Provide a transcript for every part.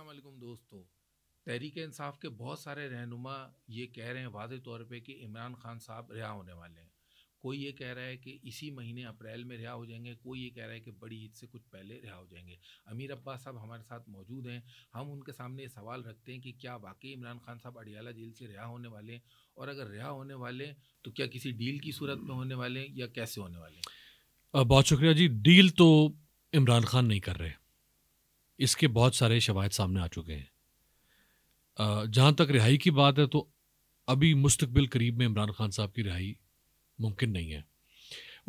अस्सलाम दोस्तों तहरीक इंसाफ के बहुत सारे रहनुमा ये कह रहे हैं वाज तौर पे कि इमरान खान साहब रिहा होने वाले हैं कोई ये कह रहा है कि इसी महीने अप्रैल में रिहा हो जाएंगे कोई ये कह रहा है कि बड़ी ईद से कुछ पहले रिहा हो जाएंगे अमीर अब्बास साहब हमारे साथ मौजूद हैं हम उनके सामने ये सवाल रखते हैं कि क्या वाकई इमरान खान साहब अडियाला जेल से रिहा होने वाले हैं और अगर रिहा होने वाले हैं तो क्या किसी डील की सूरत में होने वाले हैं या कैसे होने वाले हैं बहुत शुक्रिया जी डील तो इमरान खान नहीं कर रहे इसके बहुत सारे शवायद सामने आ चुके हैं जहाँ तक रिहाई की बात है तो अभी मुस्तबिल करीब में इमरान खान साहब की रिहाई मुमकिन नहीं है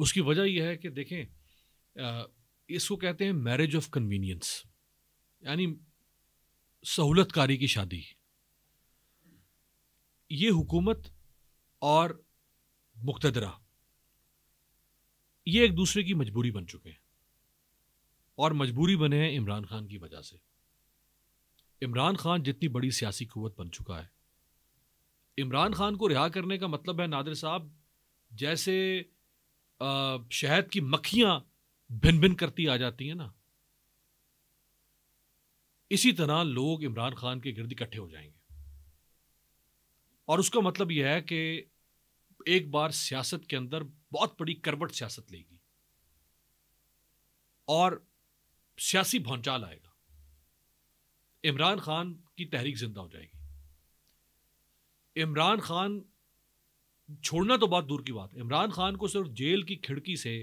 उसकी वजह यह है कि देखें इसको कहते हैं मैरिज ऑफ कन्वीनियंस यानी सहूलतकारी की शादी ये हुकूमत और मुख्तरा ये एक दूसरे की मजबूरी बन चुके हैं और मजबूरी बने हैं इमरान खान की वजह से इमरान खान जितनी बड़ी सियासी कुवत बन चुका है इमरान खान को रिहा करने का मतलब है नादिर साहब जैसे शहद की मक्खियां भिन भिन करती आ जाती हैं ना इसी तरह लोग इमरान खान के गिर्द इकट्ठे हो जाएंगे और उसका मतलब यह है कि एक बार सियासत के अंदर बहुत बड़ी करवट सियासत लेगी और सियासी भौंचाल आएगा इमरान खान की तहरीक जिंदा हो जाएगी इमरान खान छोड़ना तो बहुत दूर की बात इमरान खान को सिर्फ जेल की खिड़की से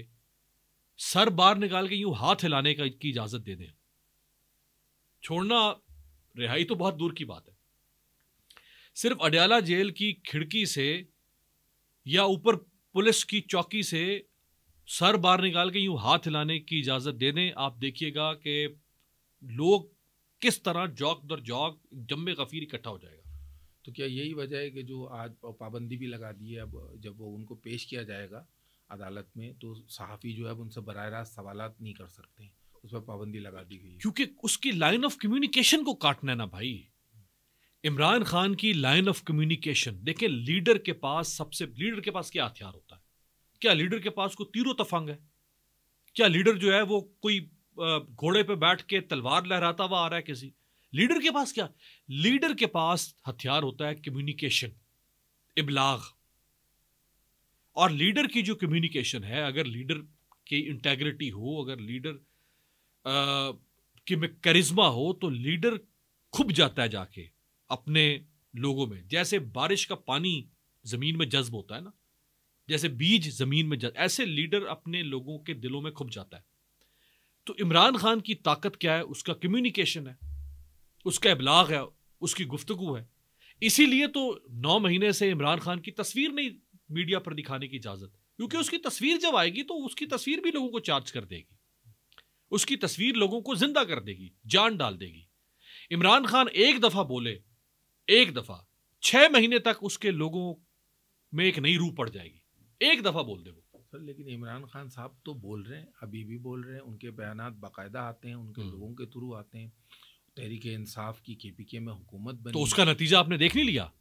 सर बाहर निकाल के यूं हाथ हिलाने का की इजाजत दे दें छोड़ना रिहाई तो बहुत दूर की बात है सिर्फ अडयाला जेल की खिड़की से या ऊपर पुलिस की चौकी से सर बाहर निकाल के यूं हाथ हिलाने की इजाज़त दे दें आप देखिएगा कि लोग किस तरह जॉक दर जौक जम्बे गफीर इकट्ठा हो जाएगा तो क्या यही वजह है कि जो आज पाबंदी भी लगा दी है अब जब वो उनको पेश किया जाएगा अदालत में तो सहाफ़ी जो है उनसे बर रास्त सवाल नहीं कर सकते उस पर पाबंदी लगा दी गई क्योंकि उसकी लाइन ऑफ कम्युनिकेशन को काटना है ना भाई इमरान खान की लाइन ऑफ कम्युनिकेशन देखें लीडर के पास सबसे लीडर के पास क्या हथियार होता है क्या लीडर के पास कोई तीरों तफंग है क्या लीडर जो है वो कोई घोड़े पे बैठ के तलवार लहराता हुआ आ रहा है किसी लीडर के पास क्या लीडर के पास हथियार होता है कम्युनिकेशन इबलाग और लीडर की जो कम्युनिकेशन है अगर लीडर की इंटेग्रिटी हो अगर लीडर की में करिश्मा हो तो लीडर खुब जाता है जाके अपने लोगों में जैसे बारिश का पानी ज़मीन में जज्ब होता है ना जैसे बीज जमीन में जा ऐसे लीडर अपने लोगों के दिलों में खुप जाता है तो इमरान खान की ताकत क्या है उसका कम्युनिकेशन है उसका इबलाग है उसकी गुफ्तगु है इसीलिए तो नौ महीने से इमरान खान की तस्वीर नहीं मीडिया पर दिखाने की इजाज़त क्योंकि उसकी तस्वीर जब आएगी तो उसकी तस्वीर भी लोगों को चार्ज कर देगी उसकी तस्वीर लोगों को जिंदा कर देगी जान डाल देगी इमरान खान एक दफ़ा बोले एक दफ़ा छः महीने तक उसके लोगों में एक नई रूह पड़ जाएगी एक दफ़ा बोल दे वो सर लेकिन इमरान खान साहब तो बोल रहे हैं अभी भी बोल रहे हैं उनके बयान बाकायदा आते हैं उनके हम्म। लोगों के थ्रू आते हैं तहरीक इंसाफ की के पी के में हुकूमत बनी तो उसका नतीजा आपने देख नहीं लिया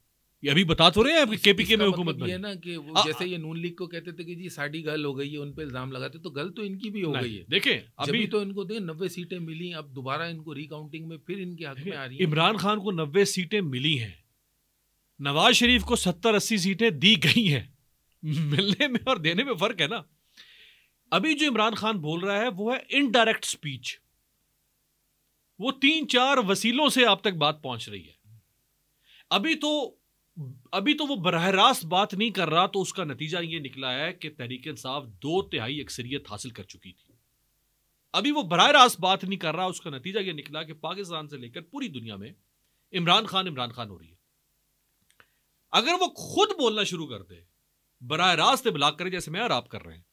ये अभी बता तो रहे हैं के पी के में हुकूमत मतलब ये ना कि वो आ, जैसे ये नून लीग को कहते थे कि जी साड़ी गल हो गई है उन पर इल्ज़ाम लगाते तो गल तो इनकी भी हो गई है देखे अभी तो इनको दें नब्बे सीटें मिली अब दोबारा इनको रिकाउंटिंग में फिर इनके हक में आ रही है इमरान खान को नब्बे सीटें मिली हैं नवाज शरीफ को सत्तर अस्सी सीटें दी गई हैं मिलने में और देने में फर्क है ना अभी जो इमरान खान बोल रहा है वो है इनडायरेक्ट स्पीच वो तीन चार वसीलों से आप तक बात पहुंच रही है अभी तो अभी तो वो बरह रास्त बात नहीं कर रहा तो उसका नतीजा ये निकला है कि तहरीक इंसाफ दो तिहाई अक्सरियत हासिल कर चुकी थी अभी वो बरह रास्त बात नहीं कर रहा उसका नतीजा ये निकला कि पाकिस्तान से लेकर पूरी दुनिया में इमरान खान इमरान खान हो रही है अगर वो खुद बोलना शुरू कर दे बरह रास्ते ब्लॉक करें जैसे मैं और आप कर रहे हैं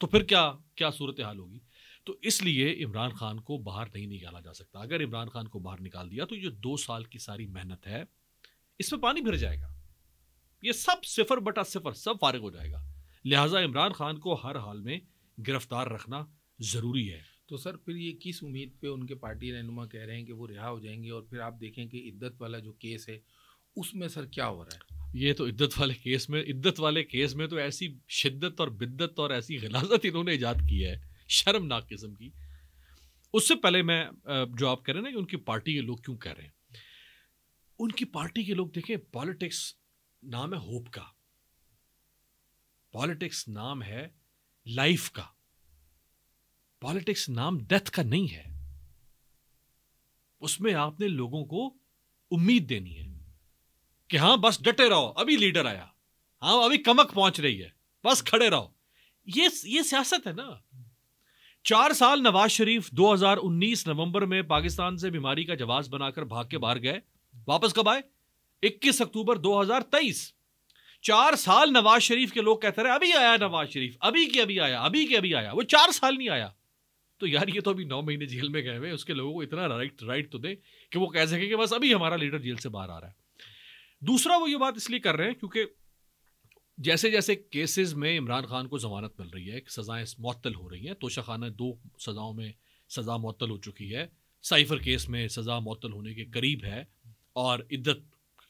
तो फिर क्या क्या सूरत हाल होगी तो इसलिए इमरान खान को बाहर नहीं निकाला जा सकता अगर इमरान खान को बाहर निकाल दिया तो ये दो साल की सारी मेहनत है इसमें पानी भर जाएगा ये सब सिफर बटा सिफर सब फारिग हो जाएगा लिहाजा इमरान खान को हर हाल में गिरफ्तार रखना ज़रूरी है तो सर फिर ये किस उम्मीद पे उनके पार्टी रहनुमा कह रहे हैं कि वो रिहा हो जाएंगे और फिर आप देखें कि इद्दत वाला जो केस है उसमें सर क्या हो रहा है ये तो इद्दत वाले केस में इद्दत वाले केस में तो ऐसी शिद्दत और बिद्दत और ऐसी गलाजत इन्होंने ईजाद की है शर्मनाक किस्म की उससे पहले मैं जो आप कह रहे हैं ना कि उनकी पार्टी के लोग क्यों कह रहे हैं उनकी पार्टी के लोग देखें पॉलिटिक्स नाम है होप का पॉलिटिक्स नाम है लाइफ का पॉलिटिक्स नाम डेथ का नहीं है उसमें आपने लोगों को उम्मीद देनी है कि हाँ बस डटे रहो अभी लीडर आया हाँ अभी कमक पहुंच रही है बस खड़े रहो ये ये सियासत है ना चार साल नवाज शरीफ 2019 नवंबर में पाकिस्तान से बीमारी का जवाब बनाकर भाग के बाहर गए वापस कब आए 21 अक्टूबर 2023 चार साल नवाज शरीफ के लोग कहते रहे अभी आया नवाज शरीफ अभी के अभी आया अभी के अभी आया वो चार साल नहीं आया तो यार ये तो अभी नौ महीने जेल में गए हुए उसके लोगों को इतना राइट राइट तो दे कि वो कह सके कि बस अभी हमारा लीडर जेल से बाहर आ रहा है दूसरा वो ये बात इसलिए कर रहे हैं क्योंकि जैसे जैसे केसेस में इमरान खान को जमानत मिल रही है सज़ाएँ मअतल हो रही हैं तोशा खाना दो सज़ाओं में सज़ा मअतल हो चुकी है साइफर केस में सज़ा मअतल होने के करीब है और इद्दत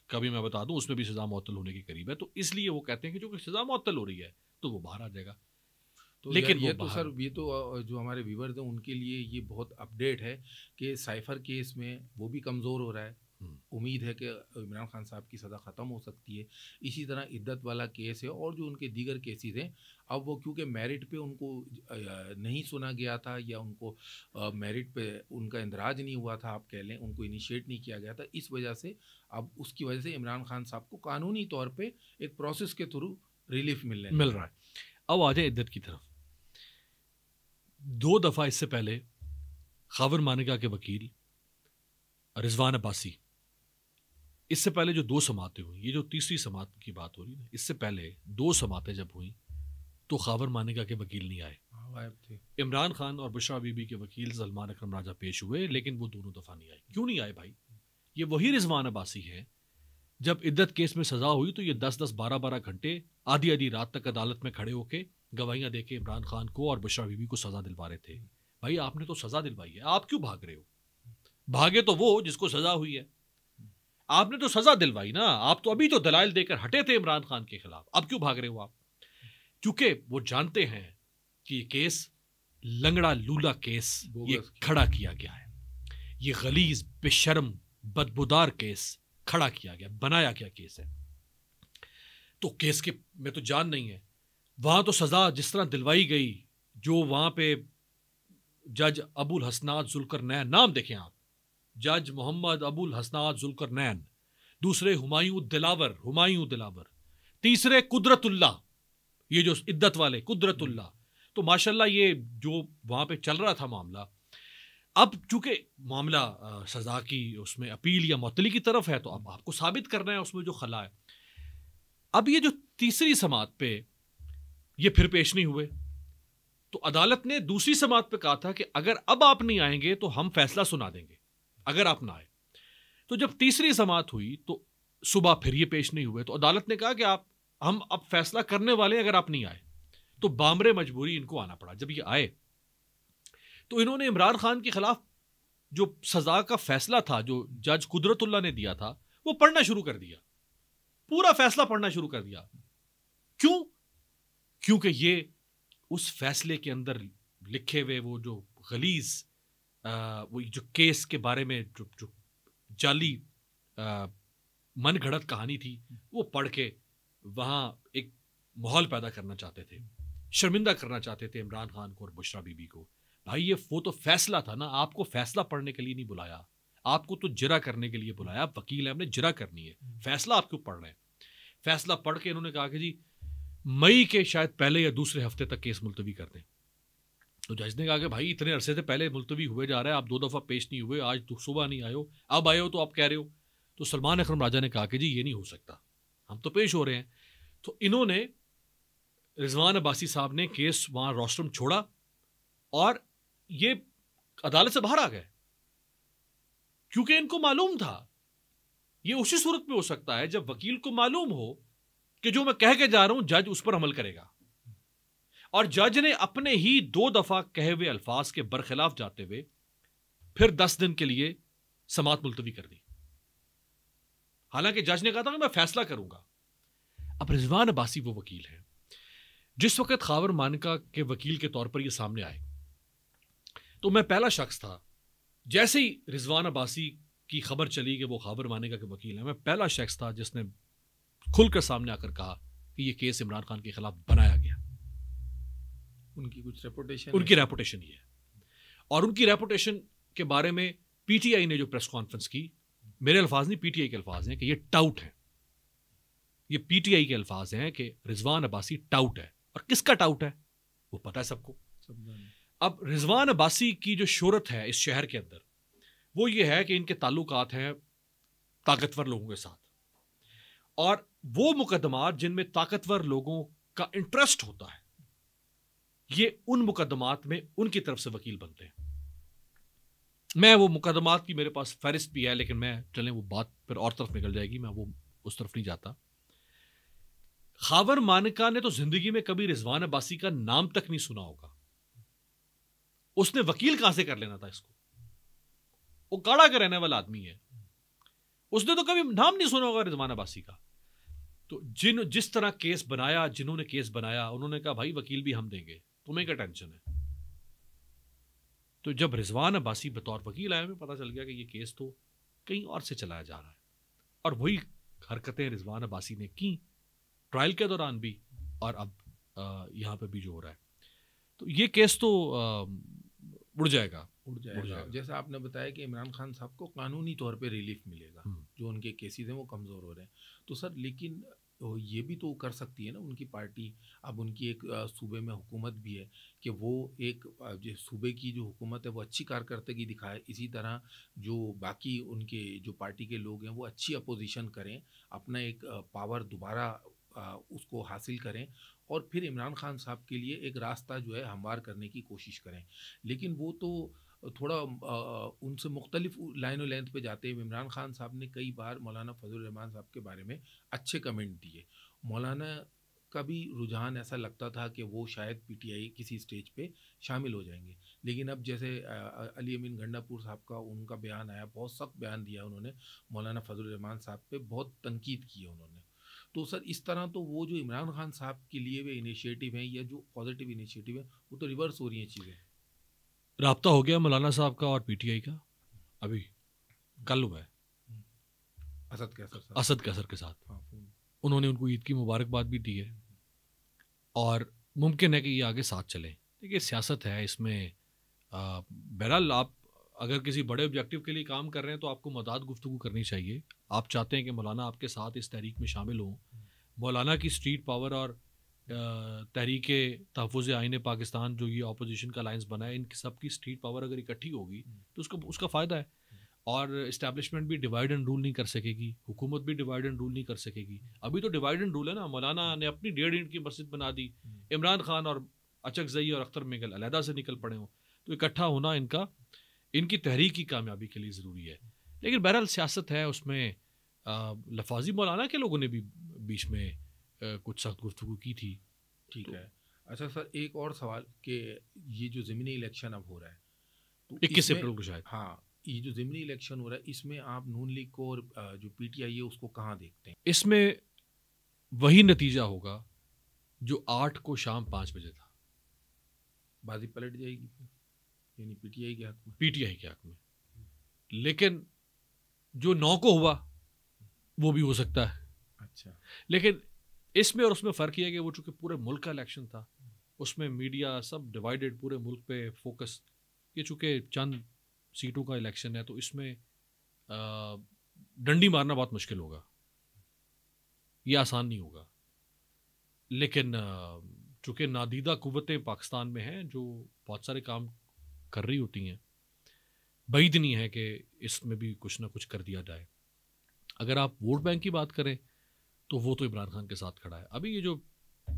का भी मैं बता दूं उसमें भी सज़ा मअतल होने के करीब है तो इसलिए वो कहते हैं कि जो सज़ा मअतल हो रही है तो वो बाहर आ जाएगा तो लेकिन ये तो सर ये तो जो हमारे व्यूवर्स हैं उनके लिए ये बहुत अपडेट है कि साइफर केस में वो भी कमज़ोर हो रहा है उम्मीद है कि इमरान खान साहब की सज़ा ख़त्म हो सकती है इसी तरह इद्दत वाला केस है और जो उनके दीगर केसेस हैं अब वो क्योंकि मेरिट पे उनको नहीं सुना गया था या उनको मेरिट पे उनका इंदराज नहीं हुआ था आप कह लें उनको इनिशिएट नहीं किया गया था इस वजह से अब उसकी वजह से इमरान खान साहब को कानूनी तौर पर एक प्रोसेस के थ्रू रिलीफ मिलने मिल रहा है अब आ जाए इद्दत की तरफ दो दफ़ा इससे पहले खावर मानिका के वकील रिजवान अब्बासी इससे पहले जो दो समातें हुई ये जो तीसरी समात की बात हो रही है इससे पहले दो समातें जब हुई तो खावर मानिका के वकील नहीं आए हाँ, इमरान खान और बुशरा बीबी के वकील सलमान अक्रम राजा पेश हुए लेकिन वो दोनों दफ़ा नहीं आए क्यों नहीं आए भाई ये वही रिजवान अब्बासी है जब इद्दत केस में सजा हुई तो ये दस दस बारह बारह घंटे आधी आधी रात तक अदालत में खड़े होकर गवाहियां देके इमरान खान को और बुशरा बीबी को सजा दिलवा रहे थे भाई आपने तो सजा दिलवाई है आप क्यों भाग रहे हो भागे तो वो जिसको सजा हुई है आपने तो सजा दिलवाई ना आप तो अभी तो दलाइल देकर हटे थे इमरान खान के खिलाफ अब क्यों भाग रहे हो आप क्योंकि वो जानते हैं कि ये केस लंगड़ा लूला केस ये खड़ा किया गया है ये गलीज बेशरम बदबुदार केस खड़ा किया गया बनाया गया केस है तो केस के में तो जान नहीं है वहां तो सज़ा जिस तरह दिलवाई गई जो वहां पे जज अबुल हसनाद जुलकर नया नाम देखें आप जज मोहम्मद अबुल जुलकर नैन दूसरे हुमायूं दिलावर हुमायूं दिलावर तीसरे कुदरतुल्ला ये जो इद्दत वाले कुदरतुल्ला हम्म। तो माशाल्लाह ये जो वहाँ पे चल रहा था मामला अब चूंकि मामला सज़ा की उसमें अपील या मतली की तरफ है तो अब आपको साबित करना है उसमें जो खला है अब ये जो तीसरी समात पे ये फिर पेश नहीं हुए तो अदालत ने दूसरी समात पे कहा था कि अगर अब आप नहीं आएंगे तो हम फैसला सुना देंगे अगर आप ना आए तो जब तीसरी समात हुई तो सुबह फिर ये पेश नहीं हुए तो अदालत ने कहा कि आप हम अब फैसला करने वाले अगर आप नहीं आए तो बामरे मजबूरी इनको आना पड़ा जब ये आए तो इन्होंने इमरान खान के खिलाफ जो सजा का फैसला था जो जज कुदरतुल्ला ने दिया था वो पढ़ना शुरू कर दिया पूरा फैसला पढ़ना शुरू कर दिया क्यों क्योंकि ये उस फैसले के अंदर लिखे हुए वो जो गलीज वो जो केस के बारे में जो जो जाली मन घड़त कहानी थी वो पढ़ के वहाँ एक माहौल पैदा करना चाहते थे शर्मिंदा करना चाहते थे इमरान खान को और बुशरा बीबी को भाई ये वो तो फैसला था ना आपको फैसला पढ़ने के लिए नहीं बुलाया आपको तो जरा करने के लिए बुलाया आप वकील है हमने जरा करनी है हम्म। फैसला आप क्यों पढ़ रहे हैं फैसला पढ़ के इन्होंने कहा कि जी मई के शायद पहले या दूसरे हफ्ते तक केस मुलतवी कर दें तो जज ने कहा कि भाई इतने अरसे से पहले मुलतवी हुए जा रहा है आप दो दफ़ा पेश नहीं हुए आज तो सुबह नहीं आए हो अब आए हो तो आप कह रहे हो तो सलमान अखरम राजा ने कहा कि जी ये नहीं हो सकता हम तो पेश हो रहे हैं तो इन्होंने रिजवान अब्बासी साहब ने केस वहाँ रोस्टम छोड़ा और ये अदालत से बाहर आ गए क्योंकि इनको मालूम था ये उसी सूरत में हो सकता है जब वकील को मालूम हो कि जो मैं कह के जा रहा हूं जज उस पर अमल करेगा और जज ने अपने ही दो दफा कहे हुए अल्फाज के बरखिलाफ जाते हुए फिर दस दिन के लिए समात मुलतवी कर दी हालांकि जज ने कहा था कि मैं फैसला करूंगा अब रिजवान अब्बासी वो वकील है जिस वक्त खावर मानका के वकील के तौर पर ये सामने आए तो मैं पहला शख्स था जैसे ही रिजवान अब्बासी की खबर चली कि वो खावर मानिका के वकील हैं मैं पहला शख्स था जिसने खुलकर सामने आकर कहा कि ये केस इमरान खान के खिलाफ बनाया उनकी कुछ रेपुटेशन उनकी रेपुटेशन ये है और उनकी रेपुटेशन के बारे में पीटीआई ने जो प्रेस कॉन्फ्रेंस की मेरे अल्फाज नहीं पीटीआई के अल्फाज हैं कि ये टाउट है ये पीटीआई के अल्फाज हैं कि रिजवान अब्बासी टाउट है और किसका टाउट है वो पता है सबको अब रिजवान अब्बासी की जो शहरत है इस शहर के अंदर वो ये है कि इनके ताल्लुक हैं ताकतवर लोगों के साथ और वो मुकदमा जिनमें ताकतवर लोगों का इंटरेस्ट होता है ये उन मुकदमात में उनकी तरफ से वकील बनते हैं मैं वो मुकदमात की मेरे पास फहरिस्त भी है लेकिन मैं चलें वो बात फिर और तरफ निकल जाएगी मैं वो उस तरफ नहीं जाता खावर मानका ने तो जिंदगी में कभी रिजवान अब्बासी का नाम तक नहीं सुना होगा उसने वकील कहां से कर लेना था इसको वो काड़ा का रहने वाला आदमी है उसने तो कभी नाम नहीं सुना होगा रिजवान अब्बासी का तो जिन जिस तरह केस बनाया जिन्होंने केस बनाया उन्होंने कहा भाई वकील भी हम देंगे तुम्हें क्या टेंशन है तो जब रिजवान अब्बासी बतौर वकील आया हमें पता चल गया कि ये केस तो कहीं और से चलाया जा रहा है और वही हरकतें रिजवान अब्बासी ने की ट्रायल के दौरान भी और अब यहाँ पे भी जो हो रहा है तो ये केस तो उड़ जाएगा उड़ जाएगा, जाएगा। जैसा आपने बताया कि इमरान खान साहब को कानूनी तौर पे रिलीफ मिलेगा हम्म। जो उनके केसेस हैं वो कमज़ोर हो रहे हैं तो सर लेकिन तो ये भी तो कर सकती है ना उनकी पार्टी अब उनकी एक सूबे में हुकूमत भी है कि वो एक जो सूबे की जो हुकूमत है वो अच्छी कारकर्दगी दिखाए इसी तरह जो बाकी उनके जो पार्टी के लोग हैं वो अच्छी अपोजिशन करें अपना एक पावर दोबारा उसको हासिल करें और फिर इमरान खान साहब के लिए एक रास्ता जो है हमवार करने की कोशिश करें लेकिन वो तो थोड़ा उनसे मुख्तलिफ लाइन लेंथ पे जाते हैं इमरान खान साहब ने कई बार मौलाना फजल रहमान साहब के बारे में अच्छे कमेंट दिए मौलाना का भी रुझान ऐसा लगता था कि वो शायद पीटीआई किसी स्टेज पे शामिल हो जाएंगे लेकिन अब जैसे अली अमीन गंडापुर साहब का उनका बयान आया बहुत सख्त बयान दिया उन्होंने मौलाना फजल रहमान साहब पे बहुत तनकीद की उन्होंने तो सर इस तरह तो वो जो इमरान खान साहब के लिए वे इनिशिएटिव हैं या जो पॉजिटिव इनिशिएटिव हैं वो तो रिवर्स हो रही हैं चीज़ें रबता हो गया मौलाना साहब का और पीटीआई का अभी कल हुआ है असद के असद के असर के साथ हाँ, उन्होंने उनको ईद की मुबारकबाद भी दी है और मुमकिन है कि ये आगे साथ चले देखिए सियासत है इसमें बहरहाल आप अगर किसी बड़े ऑब्जेक्टिव के लिए काम कर रहे हैं तो आपको मदाद गुफ्तु करनी चाहिए आप चाहते हैं कि मौलाना आपके साथ इस तहरीक में शामिल हों मौलाना की स्ट्रीट पावर और तहरीक तहफ़ आइन पाकिस्तान जो ये अपोजिशन का अलाइंस बना है इन सब की स्ट्रीट पावर अगर इकट्ठी होगी हम्म। तो उसको उसका फ़ायदा है हम्म। और इस्टेब्लिशमेंट भी डिवाइड एंड रूल नहीं कर सकेगी हुकूमत भी डिवाइड एंड रूल नहीं कर सकेगी हम्म। अभी तो डिवाइड एंड रूल है ना मौलाना ने अपनी डेढ़ इंट की मस्जिद बना दी इमरान खान और अचक जई और अख्तर मेगल अलहदा से निकल पड़े हों तो इकट्ठा होना इनका इनकी तहरीक की कामयाबी के लिए ज़रूरी है लेकिन बहरहाल सियासत है उसमें लफाजी मौलाना के लोगों ने भी बीच में कुछ सख्त गुफ्तु की थी ठीक तो, है अच्छा सर एक और सवाल कि ये जो ज़मीनी इलेक्शन अब हो रहा है तो इक्कीस अप्रैल को शायद हाँ ये जो ज़मीनी इलेक्शन हो रहा है इसमें आप नून लीग को और जो पीटीआई है उसको कहाँ देखते हैं इसमें वही नतीजा होगा जो आठ को शाम पाँच बजे था बाजी पलट जाएगी यानी पीटीआई के हक में पीटीआई के हक में लेकिन जो नौ को हुआ वो भी हो सकता है अच्छा लेकिन इसमें और उसमें फ़र्क यह है कि वो चूँकि पूरे मुल्क का इलेक्शन था उसमें मीडिया सब डिवाइडेड पूरे मुल्क पे फोकस ये चूँकि चंद सीटों का इलेक्शन है तो इसमें डंडी मारना बहुत मुश्किल होगा ये आसान नहीं होगा लेकिन चूँकि नादीदा कुतें पाकिस्तान में हैं जो बहुत सारे काम कर रही होती हैं बैद नहीं है कि इसमें भी कुछ ना कुछ कर दिया जाए अगर आप वोट बैंक की बात करें तो वो तो इमरान खान के साथ खड़ा है अभी ये जो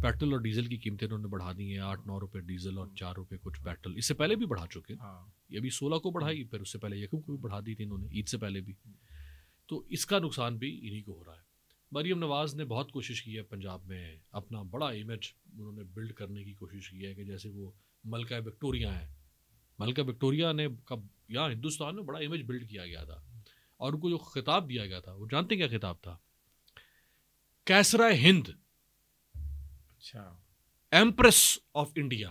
पेट्रोल और डीजल की कीमतें उन्होंने बढ़ा दी हैं आठ नौ रुपये डीजल और चार रुपये कुछ पेट्रोल इससे पहले भी बढ़ा चुके हैं हाँ। ये अभी सोलह को बढ़ाई हम्म। फिर उससे पहले यकूब को भी बढ़ा दी थी इन्होंने ईद से पहले भी हम्म। तो इसका नुकसान भी इन्हीं को हो रहा है मरीम नवाज़ ने बहुत कोशिश की है पंजाब में अपना बड़ा इमेज उन्होंने बिल्ड करने की कोशिश की है कि जैसे वो मलका विक्टोरिया हैं मलका विक्टोरिया ने कब यहाँ हिंदुस्तान में बड़ा इमेज बिल्ड किया गया था और उनको जो खिताब दिया गया था वो जानते क्या खिताब था कैसरा हिंद अच्छा Empress of India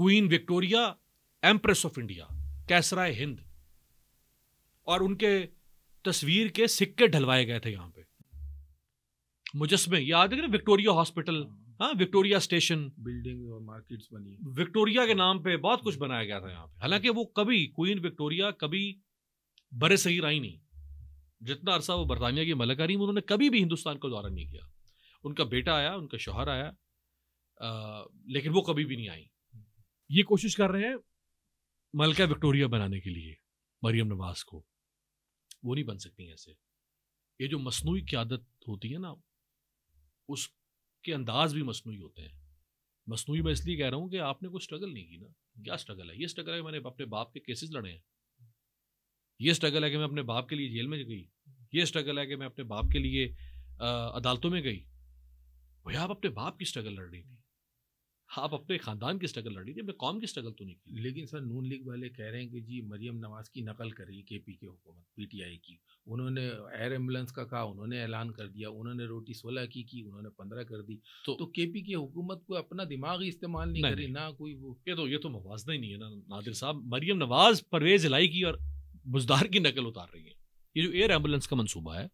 Queen Victoria Empress of India कैसरा हिंद और उनके तस्वीर के सिक्के ढलवाए गए थे यहाँ पे मुजस्मे याद है ना विक्टोरिया हॉस्पिटल हाँ विक्टोरिया स्टेशन बिल्डिंग और मार्केट्स बनी विक्टोरिया के नाम पे बहुत कुछ बनाया गया था यहाँ पे हालांकि वो कभी क्वीन विक्टोरिया कभी बरे सही आई नहीं जितना अरसा वो बरतानिया की मलका रही उन्होंने कभी भी हिंदुस्तान का दौरा नहीं किया उनका बेटा आया उनका शोहर आया आ, लेकिन वो कभी भी नहीं आई ये कोशिश कर रहे हैं मलका विक्टोरिया बनाने के लिए मरियम नवाज को वो नहीं बन सकती ऐसे ये जो मसनू क्यादत होती है ना उसके अंदाज भी मसनू होते हैं मसनू मैं इसलिए कह रहा हूँ कि आपने कोई स्ट्रगल नहीं की ना क्या स्ट्रगल है ये स्ट्रगल है मैंने अपने बाप के केसेस लड़े हैं ये स्ट्रगल है कि मैं अपने बाप के लिए जेल में गई ये स्ट्रगल है कि मैं अपने बाप के लिए आ, अदालतों में गई भैया आप अपने बाप की स्ट्रगल लड़ रही थी आप अपने ख़ानदान की स्ट्रगल लड़ रही थी अपने कौम की स्ट्रगल तो नहीं की लेकिन सर नून लीग वाले कह रहे हैं कि जी मरियम नवाज़ की नकल कर रही के पी के हुकूमत पी टी आई की उन्होंने एयर एम्बुलेंस का कहा उन्होंने ऐलान कर दिया उन्होंने रोटी सोलह की की उन्होंने पंद्रह कर दी तो, तो के पी के हुकूमत को अपना दिमाग ही इस्तेमाल नहीं, नहीं करी ना कोई वो ये तो ये तो मुवजना ही नहीं है ना नादिर साहब मरियम नवाज़ परवेज़ लाई की और बुजदार की नकल उतार रही है ये जो एयर एम्बुलेंस का मंसूबा है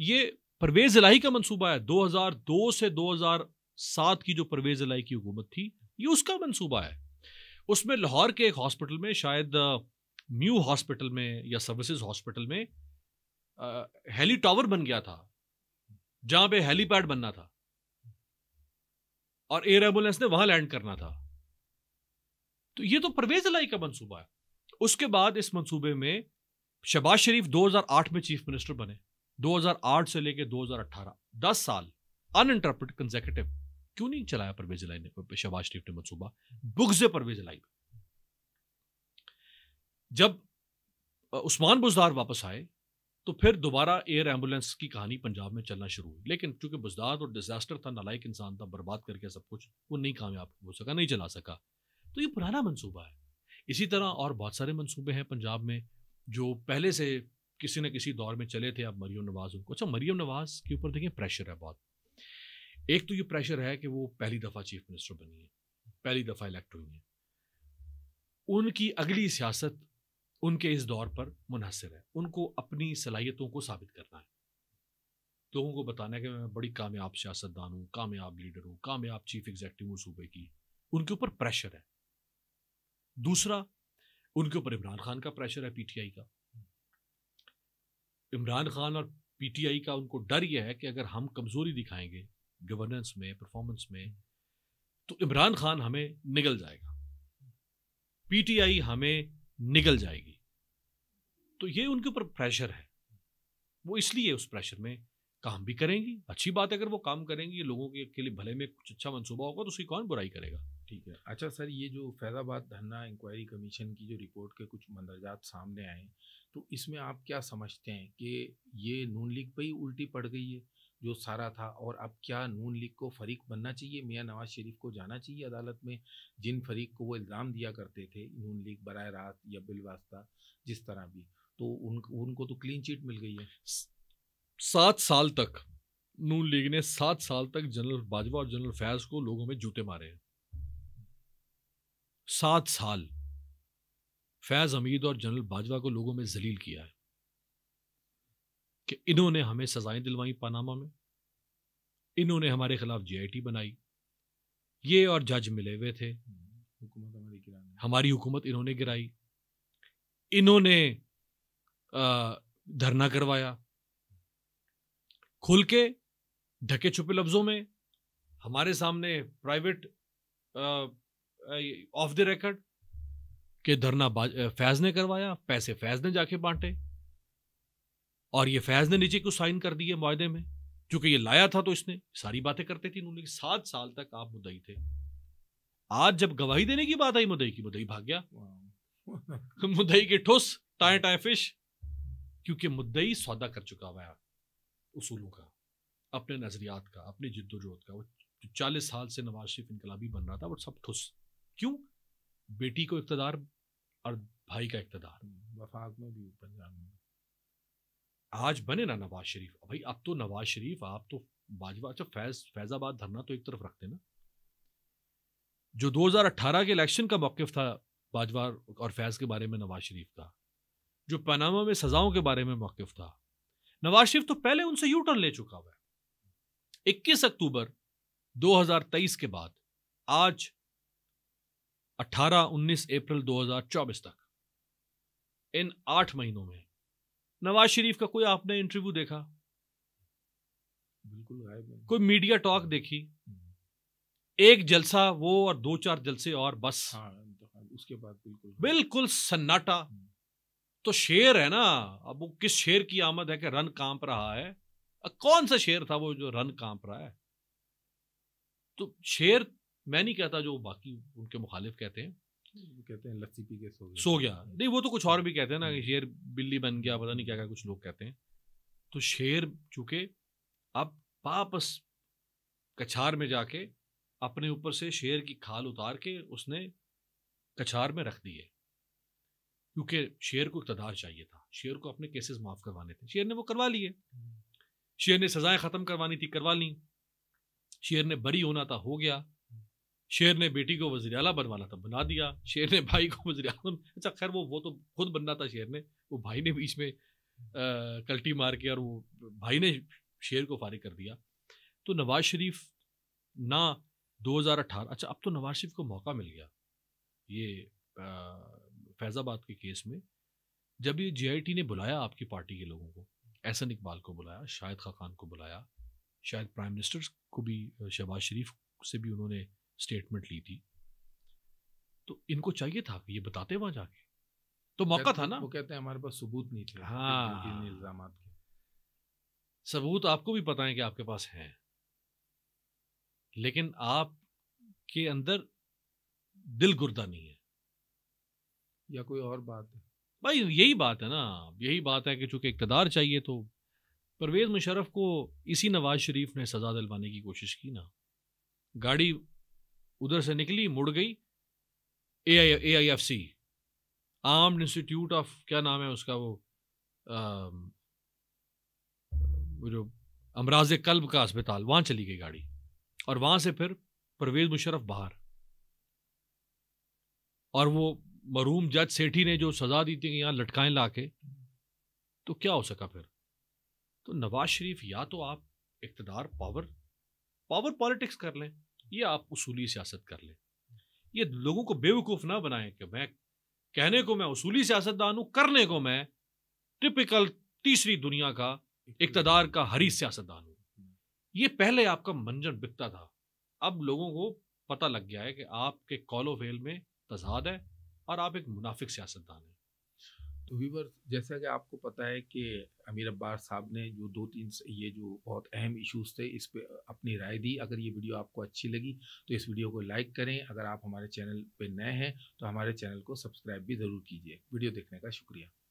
ये परवेज इलाही का मंसूबा है 2002 से 2007 की जो परवेज इलाही की हुकूमत थी ये उसका मंसूबा है उसमें लाहौर के एक हॉस्पिटल में शायद म्यू हॉस्पिटल में या सर्विसेज हॉस्पिटल में हेली टावर बन गया था जहां पे हेलीपैड बनना था और एयर एम्बुलेंस ने वहां लैंड करना था तो ये तो परवेज लाई का मंसूबा है उसके बाद इस मंसूबे में शहबाज शरीफ 2008 में चीफ मिनिस्टर बने 2008 से लेके 2018 10 साल इंटरप्रिट कंजेकेटिव क्यों नहीं चलाया परवेज लाई ने शहबाज शरीफ ने मनसूबा बुगजे परवेज लाई जब उस्मान बुजदार वापस आए तो फिर दोबारा एयर एम्बुलेंस की कहानी पंजाब में चलना शुरू हुई लेकिन चूंकि बुजदार और डिजास्टर था नालायक इंसान था बर्बाद करके सब कुछ वो नहीं कामयाब हो सका नहीं चला सका तो ये पुराना मनसूबा है इसी तरह और बहुत सारे मनसूबे हैं पंजाब में जो पहले से किसी न किसी दौर में चले थे अब मरियम नवाज़ उनको अच्छा मरियम नवाज़ के ऊपर देखिए प्रेशर है बहुत एक तो ये प्रेशर है कि वो पहली दफ़ा चीफ मिनिस्टर बनी है पहली दफ़ा इलेक्ट हुई हैं उनकी अगली सियासत उनके इस दौर पर मुनहसर है उनको अपनी सलाहियतों को साबित करना है लोगों को बताना है कि मैं बड़ी कामयाब सियासतदान हूँ कामयाब लीडर हूँ कामयाब चीफ एग्जेक्टिव हूँ सूबे की उनके ऊपर प्रेशर है दूसरा उनके ऊपर इमरान खान का प्रेशर है पीटीआई का इमरान खान और पीटीआई का उनको डर यह है कि अगर हम कमज़ोरी दिखाएंगे गवर्नेंस में परफॉर्मेंस में तो इमरान खान हमें निगल जाएगा पीटीआई हमें निगल जाएगी तो ये उनके ऊपर प्रेशर है वो इसलिए उस प्रेशर में काम भी करेंगी अच्छी बात है अगर वो काम करेंगी लोगों के लिए भले में कुछ अच्छा मनसूबा होगा तो उसकी कौन बुराई करेगा ठीक है अच्छा सर ये जो फैज़ाबाद धरना इंक्वायरी कमीशन की जो रिपोर्ट के कुछ मंदरजात सामने आए तो इसमें आप क्या समझते हैं कि ये नून लीग पर ही उल्टी पड़ गई है जो सारा था और अब क्या नून लीग को फरीक बनना चाहिए मियाँ नवाज शरीफ को जाना चाहिए अदालत में जिन फरीक को वो इल्ज़ाम दिया करते थे नून लीग बर रात या बिलवास्ता जिस तरह भी तो उन उनको तो क्लीन चिट मिल गई है सात साल तक नून लीग ने सात साल तक जनरल बाजवा और जनरल फैज़ को लोगों में जूते मारे हैं सात साल फैज़ हमीद और जनरल बाजवा को लोगों में जलील किया है कि इन्होंने हमें सजाएं दिलवाई पानामा में इन्होंने हमारे खिलाफ जीआईटी बनाई ये और जज मिले हुए थे हमारी हुकूमत इन्होंने गिराई इन्होंने धरना करवाया खुल के ढके छुपे लफ्ज़ों में हमारे सामने प्राइवेट ऑफ द रिकॉर्ड कि धरना फैज ने करवाया पैसे फैज ने जाके बांटे और ये फैज ने नीचे को साइन कर दिए माहदे में क्योंकि ये लाया था तो इसने सारी बातें करते थे उन्होंने सात साल तक आप मुदई थे आज जब गवाही देने की बात आई मुदई की मुदई भाग गया मुदई के ठोस टाए टाए फिश क्योंकि मुदई सौदा कर चुका हुआ है उसूलों का अपने नजरियात का अपने जिद्दोजहद का वो चालीस साल से नवाज शरीफ इनकलाबी बन रहा था वो सब ठुस क्यों बेटी को इकतदार और भाई का इकतदार वफाक में भी पंजाब में आज बने ना नवाज शरीफ भाई अब तो नवाज शरीफ आप तो बाजवा अच्छा फैज फैजाबाद धरना तो एक तरफ रखते ना जो 2018 के इलेक्शन का मौकफ था बाजवा और फैज के बारे में नवाज शरीफ का जो पनामा में सजाओं के बारे में मौकफ था नवाज शरीफ तो पहले उनसे यू टर्न ले चुका हुआ है इक्कीस अक्टूबर 2023 के बाद आज 18-19 अप्रैल 2024 तक इन आठ महीनों में नवाज शरीफ का कोई आपने इंटरव्यू देखा बिल्कुल कोई मीडिया टॉक देखी हम्म। एक जलसा वो और दो चार जलसे और बस हाँ, तो हाँ उसके बाद बिल्कुल बिल्कुल सन्नाटा हम्म। तो शेर है ना अब वो किस शेर की आमद है कि रन कांप रहा है कौन सा शेर था वो जो रन कांप रहा है तो शेर मैं नहीं कहता जो बाकी उनके मुखालिफ कहते हैं कहते हैं लस्सी पी के सो गया सो गया नहीं वो तो कुछ और भी कहते हैं ना हम्म। शेर बिल्ली बन गया पता नहीं क्या क्या कुछ लोग कहते हैं तो शेर चूंकि अब वापस कछार में जाके अपने ऊपर से शेर की खाल उतार के उसने कछार में रख दिए क्योंकि शेर को इकतदार चाहिए था शेर को अपने केसेस माफ़ करवाने थे शेर ने वो करवा लिए हम्म। शेर ने सज़ाएं ख़त्म करवानी थी करवा ली शेर ने बरी होना था हो गया शेर ने बेटी को वजी अला बनवाना था बना दिया शेर ने भाई को वजी अजम अच्छा खैर वो वो तो खुद बनना था शेर ने वो भाई ने बीच में आ, कल्टी मार के और वो भाई ने शेर को फारिग कर दिया तो नवाज शरीफ ना 2018 अच्छा अब तो नवाज शरीफ को मौका मिल गया ये फैज़ाबाद के केस में जब ये जीआईटी ने बुलाया आपकी पार्टी के लोगों को एहसन इकबाल को बुलाया शाहिद खान को बुलाया शायद प्राइम मिनिस्टर को भी शहबाज शरीफ से भी उन्होंने स्टेटमेंट ली थी तो इनको चाहिए था ये बताते वहां जाके तो मौका था ना वो कहते हैं हमारे पास सबूत नहीं थे हाँ इल्जाम के सबूत आपको भी पता है कि आपके पास है लेकिन आप के अंदर दिल गुर्दा नहीं है या कोई और बात है भाई यही बात है ना यही बात है कि चूंकि इकतदार चाहिए तो परवेज मुशरफ को इसी नवाज शरीफ ने सज़ा दिलवाने की कोशिश की ना गाड़ी उधर से निकली मुड़ गई A I A I F C armed institute of क्या नाम है उसका वो आ, जो अमराज कल्ब का अस्पताल वहां चली गई गाड़ी और वहां से फिर परवेज मुशरफ बाहर और वो मरूम जज सेठी ने जो सज़ा दी थी यहां लटकाएं ला के तो क्या हो सका फिर तो नवाज शरीफ या तो आप इकतदार पावर पावर पॉलिटिक्स कर लें ये आप उसूली सियासत कर लें ये लोगों को बेवकूफ़ ना बनाएं कि मैं कहने को मैं उसूली सियासतदान हूँ करने को मैं टिपिकल तीसरी दुनिया का इकतदार का हरी सियासतदान हूँ ये पहले आपका मंजन बिकता था अब लोगों को पता लग गया है कि आपके कॉलो फेल में तजाद है और आप एक मुनाफिक सियासतदान हैं तो वीवर जैसा कि आपको पता है कि अमीर अब्बास साहब ने जो दो तीन ये जो बहुत अहम इश्यूज थे इस पर अपनी राय दी अगर ये वीडियो आपको अच्छी लगी तो इस वीडियो को लाइक करें अगर आप हमारे चैनल पर नए हैं तो हमारे चैनल को सब्सक्राइब भी ज़रूर कीजिए वीडियो देखने का शुक्रिया